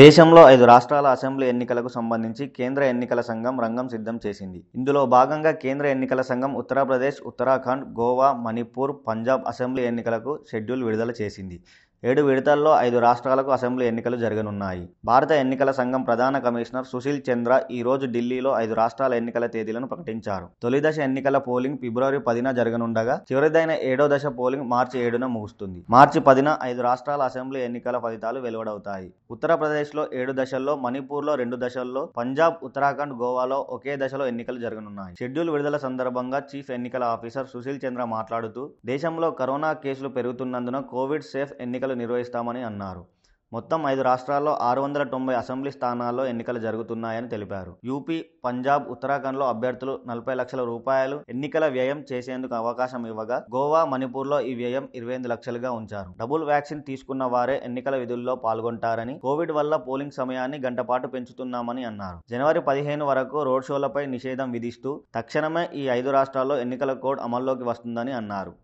దేశంలో ఐదు రాష్ట్రాల అసెంబ్లీ ఎన్నికలకు సంబంధించి కేంద్ర ఎన్నికల సంఘం రంగం సిద్ధం చేసింది ఇందులో భాగంగా కేంద్ర ఎన్నికల సంఘం ఉత్తరప్రదేశ్ ఉత్తరాఖండ్ గోవా మణిపూర్ పంజాబ్ అసెంబ్లీ ఎన్నికలకు షెడ్యూల్ విడుదల చేసింది ఏడు విడతల్లో ఐదు రాష్ట్రాలకు అసెంబ్లీ ఎన్నికలు జరగనున్నాయి భారత ఎన్నికల సంఘం ప్రధాన కమిషనర్ సుశీల్ చంద్ర ఈ రోజు ఢిల్లీలో ఐదు రాష్ట్రాల ఎన్నికల తేదీలను ప్రకటించారు తొలి దశ ఎన్నికల పోలింగ్ ఫిబ్రవరి పదిన జరగనుండగా చివరిదైన ఏడో దశ పోలింగ్ మార్చి ఏడున ముగుస్తుంది మార్చి పదిన ఐదు రాష్ట్రాల అసెంబ్లీ ఎన్నికల ఫలితాలు వెలువడవుతాయి ఉత్తరప్రదేశ్లో ఏడు దశల్లో మణిపూర్లో రెండు దశల్లో పంజాబ్ ఉత్తరాఖండ్ గోవాలో ఒకే దశలో ఎన్నికలు జరగనున్నాయి షెడ్యూల్ విడుదల సందర్భంగా చీఫ్ ఎన్నికల ఆఫీసర్ సుశీల్ చంద్ర మాట్లాడుతూ దేశంలో కరోనా కేసులు పెరుగుతున్నందున కోవిడ్ సేఫ్ ఎన్నికలు నిర్వహిస్తామని అన్నారు మొత్తం ఐదు రాష్ట్రాల్లో ఆరు వందల తొంభై అసెంబ్లీ స్థానాల్లో ఎన్నికలు జరుగుతున్నాయని తెలిపారు యూపీ పంజాబ్ ఉత్తరాఖండ్లో అభ్యర్థులు నలభై లక్షల రూపాయలు ఎన్నికల వ్యయం చేసేందుకు అవకాశం ఇవ్వగా గోవా మణిపూర్లో ఈ వ్యయం ఇరవై ఐదు లక్షలుగా ఉంచారు డబుల్ వ్యాక్సిన్ తీసుకున్న వారే ఎన్నికల విధుల్లో పాల్గొంటారని కోవిడ్ వల్ల పోలింగ్ సమయాన్ని గంటపాటు పెంచుతున్నామని అన్నారు జనవరి పదిహేను వరకు రోడ్ షోలపై నిషేధం విధిస్తూ తక్షణమే ఈ ఐదు రాష్ట్రాల్లో ఎన్నికల కోడ్ అమల్లోకి వస్తుందని అన్నారు